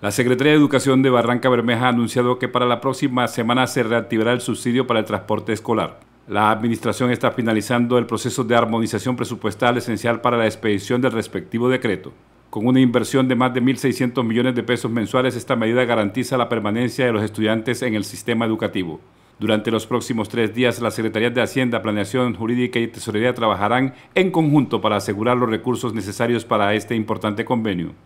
La Secretaría de Educación de Barranca Bermeja ha anunciado que para la próxima semana se reactivará el subsidio para el transporte escolar. La Administración está finalizando el proceso de armonización presupuestal esencial para la expedición del respectivo decreto. Con una inversión de más de 1.600 millones de pesos mensuales, esta medida garantiza la permanencia de los estudiantes en el sistema educativo. Durante los próximos tres días, las Secretarías de Hacienda, Planeación Jurídica y Tesorería trabajarán en conjunto para asegurar los recursos necesarios para este importante convenio.